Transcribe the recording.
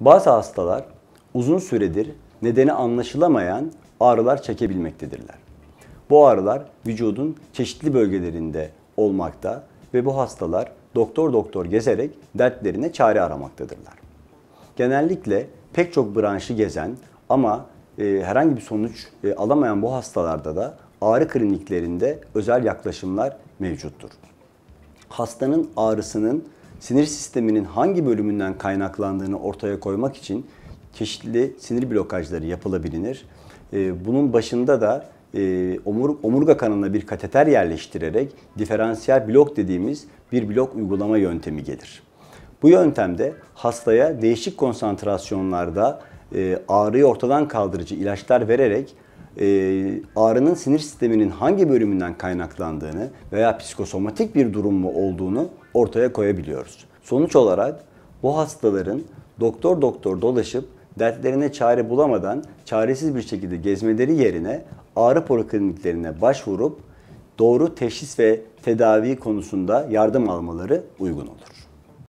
Bazı hastalar uzun süredir nedeni anlaşılamayan ağrılar çekebilmektedirler. Bu ağrılar vücudun çeşitli bölgelerinde olmakta ve bu hastalar doktor doktor gezerek dertlerine çare aramaktadırlar. Genellikle pek çok branşı gezen ama e, herhangi bir sonuç e, alamayan bu hastalarda da ağrı kliniklerinde özel yaklaşımlar mevcuttur. Hastanın ağrısının sinir sisteminin hangi bölümünden kaynaklandığını ortaya koymak için çeşitli sinir blokajları yapılabilir. Ee, bunun başında da e, omurga kanalına bir kateter yerleştirerek diferansiyel blok dediğimiz bir blok uygulama yöntemi gelir. Bu yöntemde hastaya değişik konsantrasyonlarda e, ağrıyı ortadan kaldırıcı ilaçlar vererek e, ağrının sinir sisteminin hangi bölümünden kaynaklandığını veya psikosomatik bir durum mu olduğunu ortaya koyabiliyoruz. Sonuç olarak bu hastaların doktor doktor dolaşıp dertlerine çare bulamadan çaresiz bir şekilde gezmeleri yerine ağrı polikliniklerine başvurup doğru teşhis ve tedavi konusunda yardım almaları uygun olur.